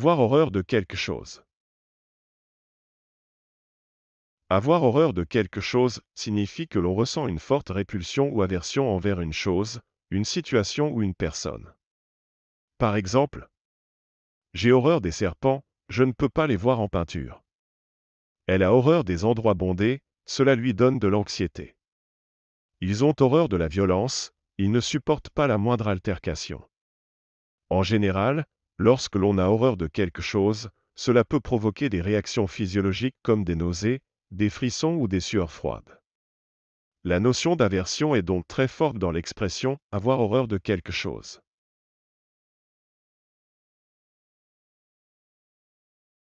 Avoir horreur de quelque chose. Avoir horreur de quelque chose signifie que l'on ressent une forte répulsion ou aversion envers une chose, une situation ou une personne. Par exemple, j'ai horreur des serpents, je ne peux pas les voir en peinture. Elle a horreur des endroits bondés, cela lui donne de l'anxiété. Ils ont horreur de la violence, ils ne supportent pas la moindre altercation. En général, Lorsque l'on a horreur de quelque chose, cela peut provoquer des réactions physiologiques comme des nausées, des frissons ou des sueurs froides. La notion d'aversion est donc très forte dans l'expression avoir horreur de quelque chose.